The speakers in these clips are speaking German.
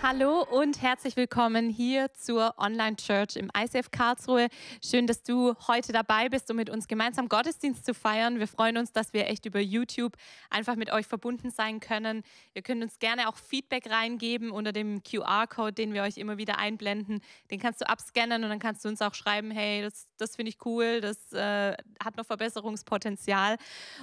Hallo und herzlich willkommen hier zur Online Church im ICF Karlsruhe. Schön, dass du heute dabei bist, um mit uns gemeinsam Gottesdienst zu feiern. Wir freuen uns, dass wir echt über YouTube einfach mit euch verbunden sein können. Ihr könnt uns gerne auch Feedback reingeben unter dem QR-Code, den wir euch immer wieder einblenden. Den kannst du abscannen und dann kannst du uns auch schreiben, hey, das, das finde ich cool, das äh, hat noch Verbesserungspotenzial.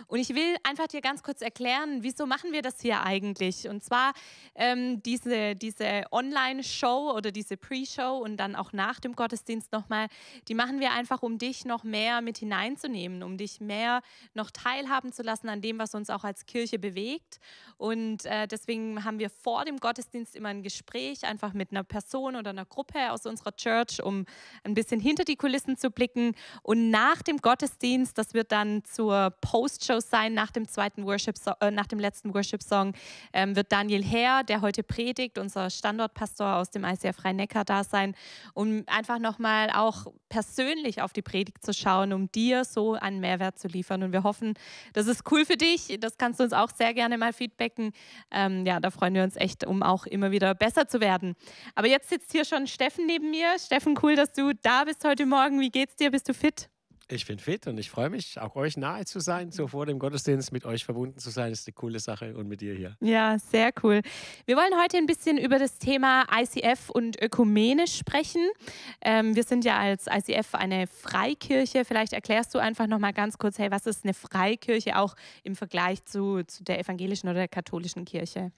Und ich will einfach dir ganz kurz erklären, wieso machen wir das hier eigentlich? Und zwar ähm, diese, diese diese Online-Show oder diese Pre-Show und dann auch nach dem Gottesdienst nochmal, die machen wir einfach, um dich noch mehr mit hineinzunehmen, um dich mehr noch teilhaben zu lassen an dem, was uns auch als Kirche bewegt. Und äh, deswegen haben wir vor dem Gottesdienst immer ein Gespräch, einfach mit einer Person oder einer Gruppe aus unserer Church, um ein bisschen hinter die Kulissen zu blicken. Und nach dem Gottesdienst, das wird dann zur Post-Show sein, nach dem zweiten Worship, äh, nach dem letzten Worship-Song, äh, wird Daniel Herr, der heute predigt, unser Standortpastor aus dem ICF Freien neckar da sein, um einfach nochmal auch persönlich auf die Predigt zu schauen, um dir so einen Mehrwert zu liefern. Und wir hoffen, das ist cool für dich. Das kannst du uns auch sehr gerne mal feedbacken. Ähm, ja, da freuen wir uns echt, um auch immer wieder besser zu werden. Aber jetzt sitzt hier schon Steffen neben mir. Steffen, cool, dass du da bist heute Morgen. Wie geht's dir? Bist du fit? Ich bin fit und ich freue mich, auch euch nahe zu sein, so vor dem Gottesdienst mit euch verbunden zu sein, das ist eine coole Sache und mit dir hier. Ja, sehr cool. Wir wollen heute ein bisschen über das Thema ICF und Ökumene sprechen. Ähm, wir sind ja als ICF eine Freikirche. Vielleicht erklärst du einfach nochmal ganz kurz, hey, was ist eine Freikirche auch im Vergleich zu, zu der evangelischen oder der katholischen Kirche?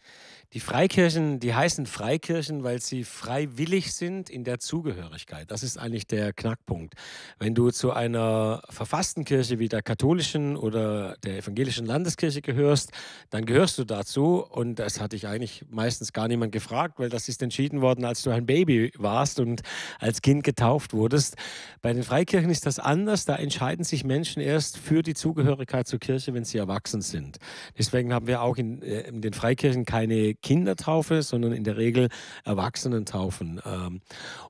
Die Freikirchen, die heißen Freikirchen, weil sie freiwillig sind in der Zugehörigkeit. Das ist eigentlich der Knackpunkt. Wenn du zu einer verfassten Kirche wie der katholischen oder der evangelischen Landeskirche gehörst, dann gehörst du dazu. Und das hatte ich eigentlich meistens gar niemand gefragt, weil das ist entschieden worden, als du ein Baby warst und als Kind getauft wurdest. Bei den Freikirchen ist das anders. Da entscheiden sich Menschen erst für die Zugehörigkeit zur Kirche, wenn sie erwachsen sind. Deswegen haben wir auch in, äh, in den Freikirchen keine Kindertaufe, sondern in der Regel Erwachsenentaufen. Ähm,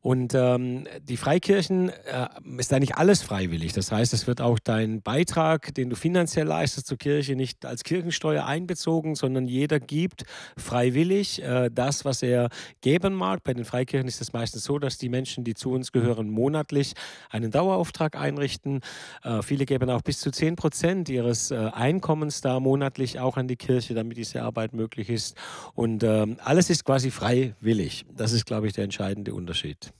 und ähm, die Freikirchen äh, ist eigentlich alles freiwillig. Das heißt, es wird auch dein Beitrag, den du finanziell leistest zur Kirche, nicht als Kirchensteuer einbezogen, sondern jeder gibt freiwillig äh, das, was er geben mag. Bei den Freikirchen ist es meistens so, dass die Menschen, die zu uns gehören, monatlich einen Dauerauftrag einrichten. Äh, viele geben auch bis zu 10 Prozent ihres äh, Einkommens da monatlich auch an die Kirche, damit diese Arbeit möglich ist. Und ähm, alles ist quasi freiwillig. Das ist, glaube ich, der entscheidende Unterschied.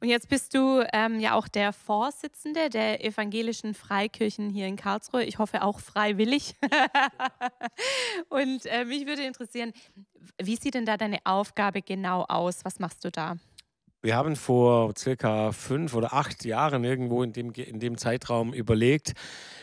Und jetzt bist du ähm, ja auch der Vorsitzende der evangelischen Freikirchen hier in Karlsruhe. Ich hoffe auch freiwillig. Und äh, mich würde interessieren, wie sieht denn da deine Aufgabe genau aus? Was machst du da? Wir haben vor circa fünf oder acht Jahren irgendwo in dem, in dem Zeitraum überlegt,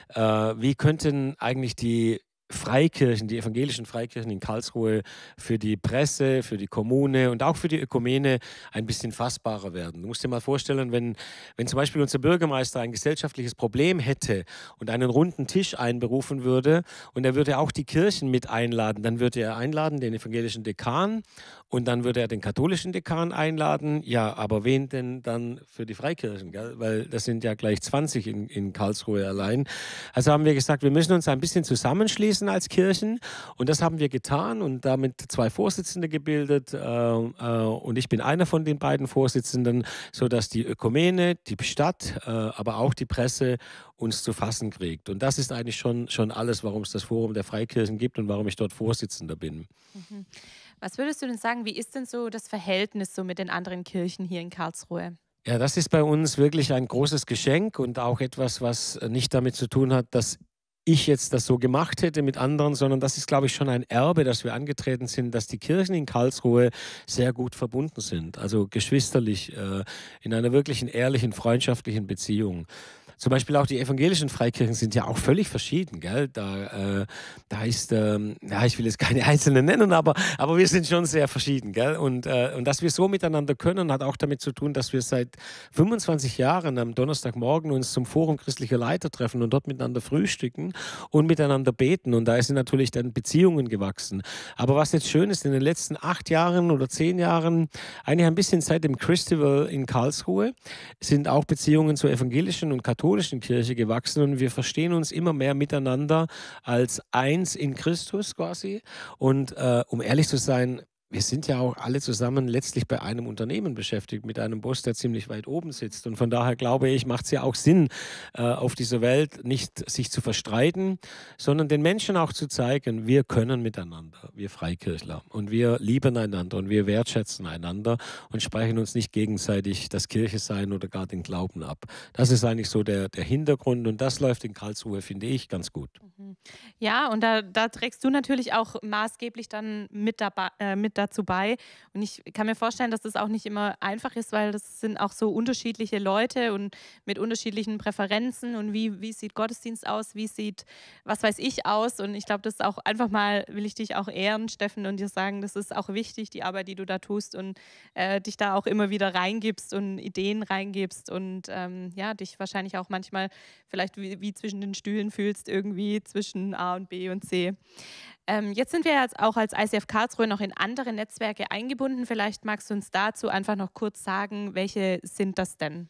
äh, wie könnten eigentlich die Freikirchen, die evangelischen Freikirchen in Karlsruhe für die Presse, für die Kommune und auch für die Ökumene ein bisschen fassbarer werden. Du musst dir mal vorstellen, wenn, wenn zum Beispiel unser Bürgermeister ein gesellschaftliches Problem hätte und einen runden Tisch einberufen würde und er würde auch die Kirchen mit einladen, dann würde er einladen den evangelischen Dekan und dann würde er den katholischen Dekan einladen. Ja, aber wen denn dann für die Freikirchen? Gell? Weil das sind ja gleich 20 in, in Karlsruhe allein. Also haben wir gesagt, wir müssen uns ein bisschen zusammenschließen als Kirchen. Und das haben wir getan und damit zwei Vorsitzende gebildet. Äh, äh, und ich bin einer von den beiden Vorsitzenden, sodass die Ökumene, die Stadt, äh, aber auch die Presse uns zu fassen kriegt. Und das ist eigentlich schon, schon alles, warum es das Forum der Freikirchen gibt und warum ich dort Vorsitzender bin. Mhm. Was würdest du denn sagen, wie ist denn so das Verhältnis so mit den anderen Kirchen hier in Karlsruhe? Ja, das ist bei uns wirklich ein großes Geschenk und auch etwas, was nicht damit zu tun hat, dass ich jetzt das so gemacht hätte mit anderen, sondern das ist, glaube ich, schon ein Erbe, dass wir angetreten sind, dass die Kirchen in Karlsruhe sehr gut verbunden sind, also geschwisterlich, äh, in einer wirklichen ehrlichen, freundschaftlichen Beziehung. Zum Beispiel auch die evangelischen Freikirchen sind ja auch völlig verschieden. Gell? Da, äh, da ist, ähm, ja, ich will jetzt keine einzelnen nennen, aber, aber wir sind schon sehr verschieden. Gell? Und, äh, und dass wir so miteinander können, hat auch damit zu tun, dass wir seit 25 Jahren am Donnerstagmorgen uns zum Forum christlicher Leiter treffen und dort miteinander frühstücken und miteinander beten. Und da sind natürlich dann Beziehungen gewachsen. Aber was jetzt schön ist, in den letzten acht Jahren oder zehn Jahren, eigentlich ein bisschen seit dem Christival in Karlsruhe, sind auch Beziehungen zu evangelischen und katholischen katholischen Kirche gewachsen und wir verstehen uns immer mehr miteinander als eins in Christus quasi. Und äh, um ehrlich zu sein, wir sind ja auch alle zusammen letztlich bei einem Unternehmen beschäftigt, mit einem Boss, der ziemlich weit oben sitzt. Und von daher glaube ich, macht es ja auch Sinn, äh, auf dieser Welt nicht sich zu verstreiten, sondern den Menschen auch zu zeigen, wir können miteinander, wir Freikirchler. Und wir lieben einander und wir wertschätzen einander und sprechen uns nicht gegenseitig das Kirche sein oder gar den Glauben ab. Das ist eigentlich so der, der Hintergrund und das läuft in Karlsruhe, finde ich, ganz gut. Mhm. Ja, und da, da trägst du natürlich auch maßgeblich dann mit, dabei, äh, mit dazu dazu bei. Und ich kann mir vorstellen, dass das auch nicht immer einfach ist, weil das sind auch so unterschiedliche Leute und mit unterschiedlichen Präferenzen und wie, wie sieht Gottesdienst aus, wie sieht, was weiß ich aus. Und ich glaube, das ist auch einfach mal, will ich dich auch ehren, Steffen, und dir sagen, das ist auch wichtig, die Arbeit, die du da tust und äh, dich da auch immer wieder reingibst und Ideen reingibst und ähm, ja, dich wahrscheinlich auch manchmal vielleicht wie, wie zwischen den Stühlen fühlst, irgendwie zwischen A und B und C. Ähm, jetzt sind wir jetzt auch als ICF Karlsruhe noch in andere Netzwerke eingebunden. Vielleicht magst du uns dazu einfach noch kurz sagen, welche sind das denn?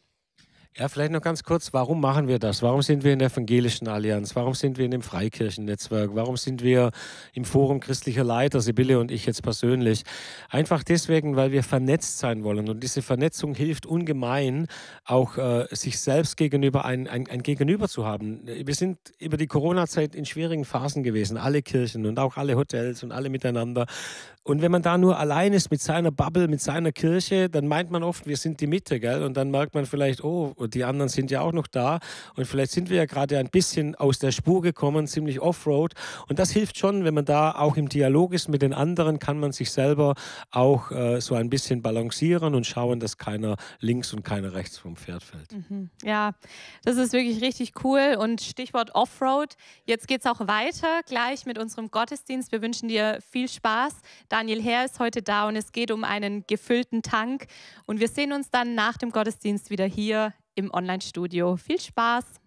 Ja, vielleicht noch ganz kurz, warum machen wir das? Warum sind wir in der Evangelischen Allianz? Warum sind wir in dem Freikirchennetzwerk? Warum sind wir im Forum christlicher Leiter, Sibylle und ich jetzt persönlich? Einfach deswegen, weil wir vernetzt sein wollen. Und diese Vernetzung hilft ungemein, auch äh, sich selbst gegenüber ein, ein, ein Gegenüber zu haben. Wir sind über die Corona-Zeit in schwierigen Phasen gewesen, alle Kirchen und auch alle Hotels und alle miteinander. Und wenn man da nur allein ist mit seiner Bubble, mit seiner Kirche, dann meint man oft, wir sind die Mitte, gell? Und dann merkt man vielleicht, oh, und die anderen sind ja auch noch da. Und vielleicht sind wir ja gerade ein bisschen aus der Spur gekommen, ziemlich offroad. Und das hilft schon, wenn man da auch im Dialog ist mit den anderen, kann man sich selber auch äh, so ein bisschen balancieren und schauen, dass keiner links und keiner rechts vom Pferd fällt. Mhm. Ja, das ist wirklich richtig cool. Und Stichwort Offroad. Jetzt geht es auch weiter gleich mit unserem Gottesdienst. Wir wünschen dir viel Spaß. Daniel Herr ist heute da und es geht um einen gefüllten Tank. Und wir sehen uns dann nach dem Gottesdienst wieder hier im Online-Studio. Viel Spaß!